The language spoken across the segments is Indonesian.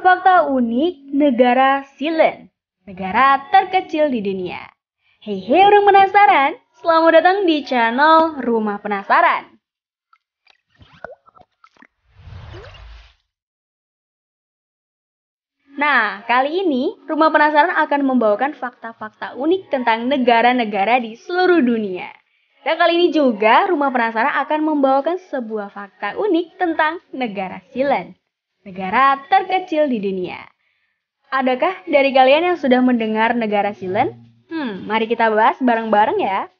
Fakta unik negara Silen, negara terkecil di dunia. Hei hei orang penasaran, selamat datang di channel Rumah Penasaran. Nah, kali ini Rumah Penasaran akan membawakan fakta-fakta unik tentang negara-negara di seluruh dunia. Dan kali ini juga Rumah Penasaran akan membawakan sebuah fakta unik tentang negara Silen negara terkecil di dunia. Adakah dari kalian yang sudah mendengar negara silen? Hmm, mari kita bahas bareng-bareng ya.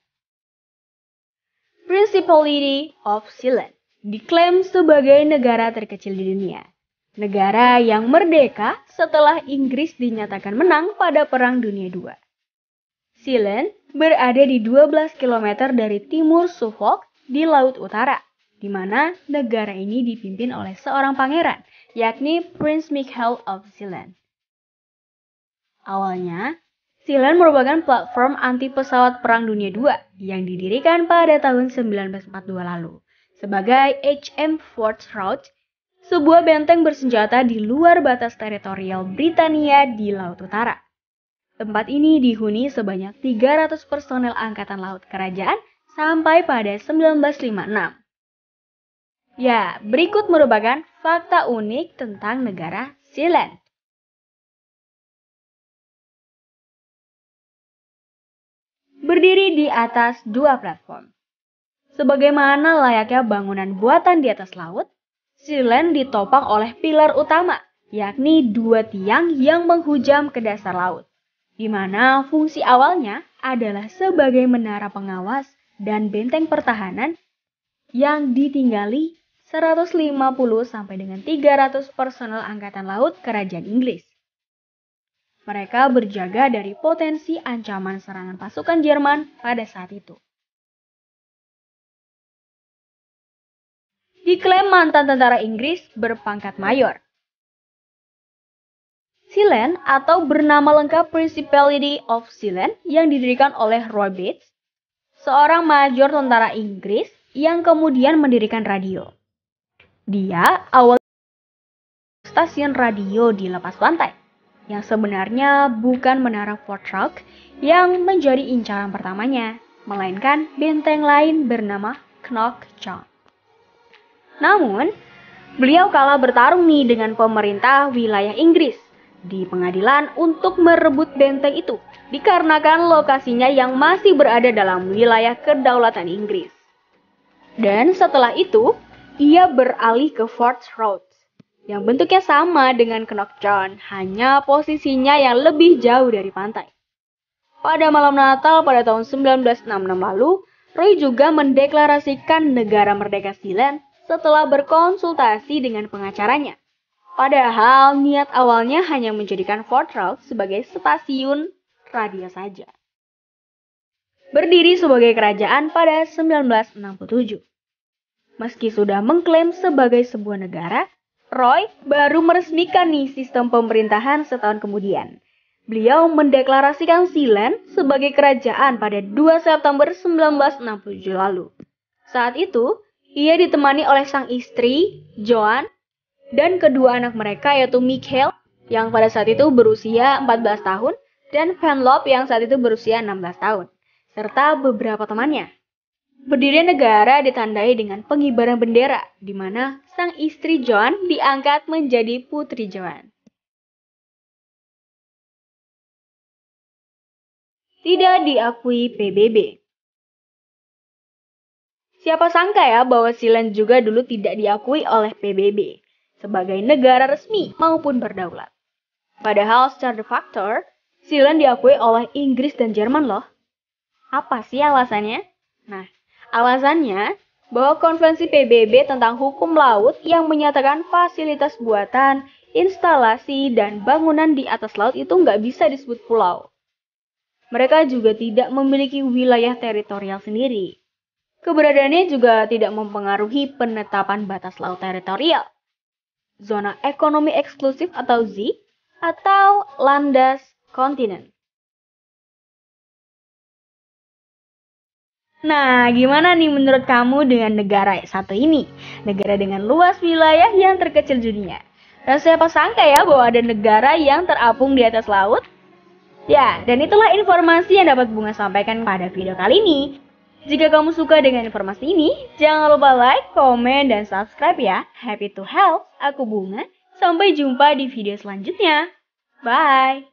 Principality of Silen diklaim sebagai negara terkecil di dunia. Negara yang merdeka setelah Inggris dinyatakan menang pada Perang Dunia II. Silen berada di 12 km dari timur Suffolk di Laut Utara, di mana negara ini dipimpin oleh seorang pangeran yakni Prince Michael of Zealand. Awalnya, Zealand merupakan platform anti pesawat Perang Dunia II yang didirikan pada tahun 1942 lalu sebagai HM Fort Route, sebuah benteng bersenjata di luar batas teritorial Britania di Laut Utara. Tempat ini dihuni sebanyak 300 personel angkatan laut kerajaan sampai pada 1956. Ya, berikut merupakan fakta unik tentang negara Sealand. Berdiri di atas dua platform. Sebagaimana layaknya bangunan buatan di atas laut, Sealand ditopang oleh pilar utama, yakni dua tiang yang menghujam ke dasar laut, di mana fungsi awalnya adalah sebagai menara pengawas dan benteng pertahanan yang ditinggali 150 sampai dengan 300 personel angkatan laut kerajaan Inggris. Mereka berjaga dari potensi ancaman serangan pasukan Jerman pada saat itu. Diklaim mantan tentara Inggris berpangkat mayor. Sealand atau bernama lengkap Principality of Sealand yang didirikan oleh Roy Bates, seorang major tentara Inggris yang kemudian mendirikan radio. Dia awal stasiun radio di lepas pantai yang sebenarnya bukan menara Fort Rock yang menjadi incaran pertamanya, melainkan benteng lain bernama Knock Chong. Namun, beliau kalah bertarung nih dengan pemerintah wilayah Inggris di pengadilan untuk merebut benteng itu dikarenakan lokasinya yang masih berada dalam wilayah kedaulatan Inggris. Dan setelah itu, ia beralih ke Fort Road, yang bentuknya sama dengan Knockdown, hanya posisinya yang lebih jauh dari pantai. Pada malam Natal pada tahun 1966 lalu, Roy juga mendeklarasikan negara merdeka Sealand setelah berkonsultasi dengan pengacaranya. Padahal niat awalnya hanya menjadikan Fort Road sebagai stasiun radio saja berdiri sebagai kerajaan pada 1967. Meski sudah mengklaim sebagai sebuah negara, Roy baru meresmikan nih sistem pemerintahan setahun kemudian. Beliau mendeklarasikan Sealand sebagai kerajaan pada 2 September 1967 lalu. Saat itu, ia ditemani oleh sang istri, Joan, dan kedua anak mereka yaitu Michael yang pada saat itu berusia 14 tahun dan Vanlop yang saat itu berusia 16 tahun, serta beberapa temannya. Berdiri negara ditandai dengan pengibaran bendera, di mana sang istri John diangkat menjadi putri John. Tidak diakui PBB. Siapa sangka ya bahwa Silen juga dulu tidak diakui oleh PBB sebagai negara resmi maupun berdaulat. Padahal secara de facto, Silen diakui oleh Inggris dan Jerman loh. Apa sih alasannya? Nah, Alasannya, bahwa konvensi PBB tentang hukum laut yang menyatakan fasilitas buatan, instalasi, dan bangunan di atas laut itu nggak bisa disebut pulau. Mereka juga tidak memiliki wilayah teritorial sendiri. Keberadaannya juga tidak mempengaruhi penetapan batas laut teritorial. Zona ekonomi eksklusif atau Z, atau landas kontinen. Nah, gimana nih menurut kamu dengan negara satu ini? Negara dengan luas wilayah yang terkecil dunia. Dan siapa sangka ya bahwa ada negara yang terapung di atas laut? Ya, dan itulah informasi yang dapat Bunga sampaikan pada video kali ini. Jika kamu suka dengan informasi ini, jangan lupa like, komen, dan subscribe ya. Happy to help, aku Bunga. Sampai jumpa di video selanjutnya. Bye!